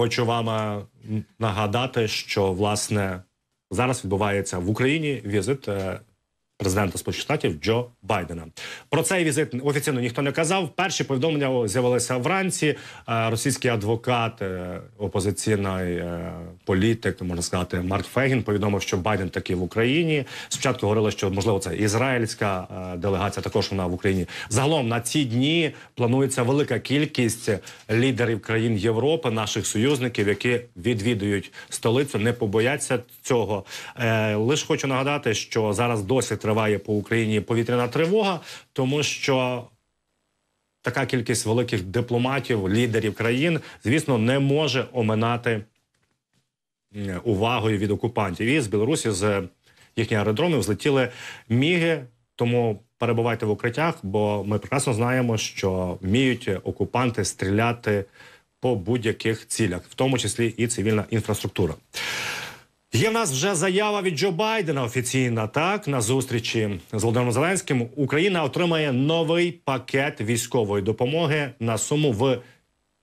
Хочу вам е, нагадати, що власне зараз відбувається в Україні візит е, президента Сполучених Штатів Джо Байдена. Про цей візит офіційно ніхто не казав. Перші повідомлення з'явилися вранці. Е, російський адвокат, е, опозиційний е, політик, можна сказати, Марк Фегін повідомив, що Байден таки в Україні. Спочатку говорили, що можливо це ізраїльська делегація. Також вона в Україні. Загалом на ці дні планується велика кількість лідерів країн Європи, наших союзників, які відвідують столицю, не побояться цього. Лише хочу нагадати, що зараз досі треба триває по Україні повітряна тривога, тому що така кількість великих дипломатів, лідерів країн, звісно, не може оминати увагою від окупантів. І з Білорусі з їхніх аеродромів злетіли міги, тому перебувайте в укриттях, бо ми прекрасно знаємо, що вміють окупанти стріляти по будь-яких цілях, в тому числі і цивільна інфраструктура. Є в нас вже заява від Джо Байдена офіційна. Так на зустрічі з Володимиром Зеленським Україна отримає новий пакет військової допомоги на суму в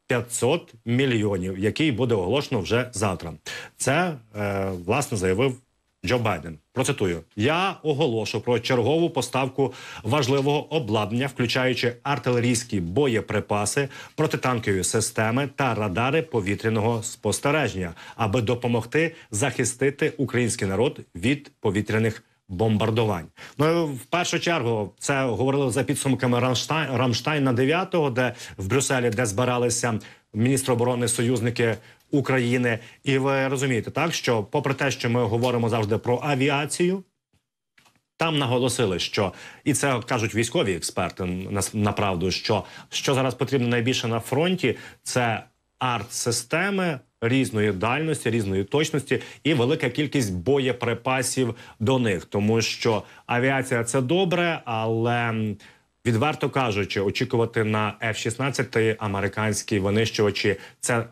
500 мільйонів, який буде оголошено вже завтра. Це е, власне заявив Джо Байден процитую: я оголошу про чергову поставку важливого обладнання, включаючи артилерійські боєприпаси, протитанкові системи та радари повітряного спостереження, аби допомогти захистити український народ від повітряних. Бомбардувань, ну в першу чергу це говорили за підсумками Рамштайн, Рамштайна 9-го, де в Брюсселі, де збиралися Міністр оборони союзники України. І ви розумієте, так що, попри те, що ми говоримо завжди про авіацію, там наголосили, що і це кажуть військові експерти на, що що зараз потрібно найбільше на фронті, це арт-системи. Різної дальності, різної точності і велика кількість боєприпасів до них, тому що авіація це добре, але Відверто кажучи, очікувати на F-16 американські винищувачі це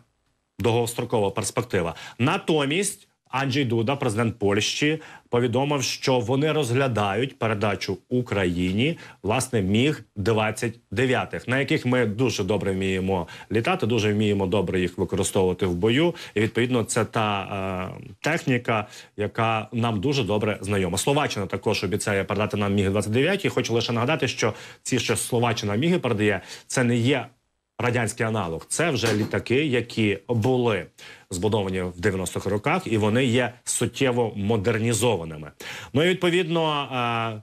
довгострокова перспектива. Натомість Анджей Дуда, президент Польщі, повідомив, що вони розглядають передачу Україні власне міг 29 на яких ми дуже добре вміємо літати, дуже вміємо добре їх використовувати в бою. І відповідно це та е, техніка, яка нам дуже добре знайома. Словаччина також обіцяє передати нам міг 29 І Хочу лише нагадати, що ці що словаччина міги передає це не є радянський аналог. Це вже літаки, які були збудовані в 90-х роках, і вони є суттєво модернізованими. Ну і відповідно. Е,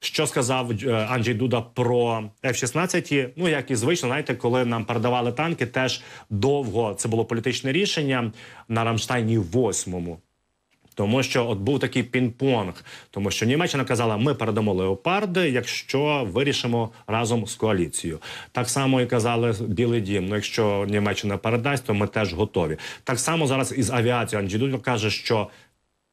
що сказав е, Анджей Дуда про F-16? Ну як і звично, знаєте, коли нам передавали танки, теж довго це було політичне рішення на Рамштайні восьмому. Тому що от був такий пін понг тому що Німеччина казала, ми передамо леопарди, якщо вирішимо разом з коаліцією. Так само і казали Білий Дім. Ну якщо Німеччина передасть, то ми теж готові. Так само зараз із авіацією Анджі Дудь каже, що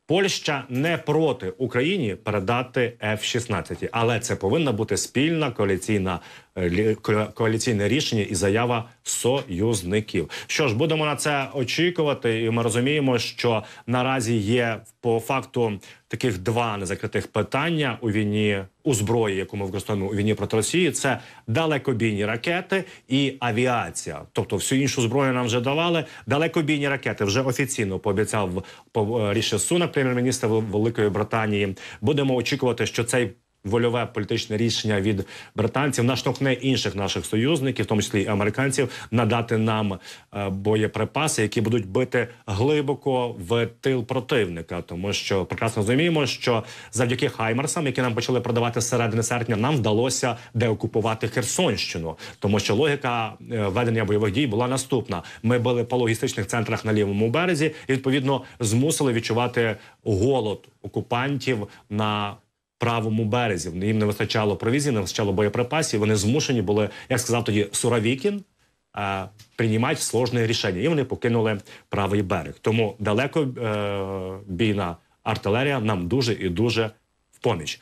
Польща не проти Україні передати F-16. але це повинна бути спільна коаліційна Е, коаліційне рішення і заява союзників. Що ж, будемо на це очікувати, і ми розуміємо, що наразі є по факту таких два незакритих питання у війні у зброї, яку ми використовуємо у війні проти Росії. Це далекобійні ракети і авіація, тобто всю іншу зброю нам вже давали. Далекобійні ракети вже офіційно пообіцяв по е, рішення сунак прем'єр-міністр Великої Британії. Будемо очікувати, що цей вольове політичне рішення від британців наштовхне інших наших союзників, в тому числі і американців, надати нам е, боєприпаси, які будуть бити глибоко в тил противника, тому що прекрасно розуміємо, що завдяки Хаймерсам, які нам почали продавати середини серпня, нам вдалося деокупувати Херсонщину, тому що логіка е, ведення бойових дій була наступна: ми били по логістичних центрах на лівому березі, і відповідно змусили відчувати голод окупантів на правому березі. Їм не вистачало провізії, не вистачало боєприпасів. Вони змушені були, як сказав тоді Суровікін, е, приймати сложне рішення. І вони покинули правий берег. Тому далеко е, бійна артилерія нам дуже і дуже в поміч.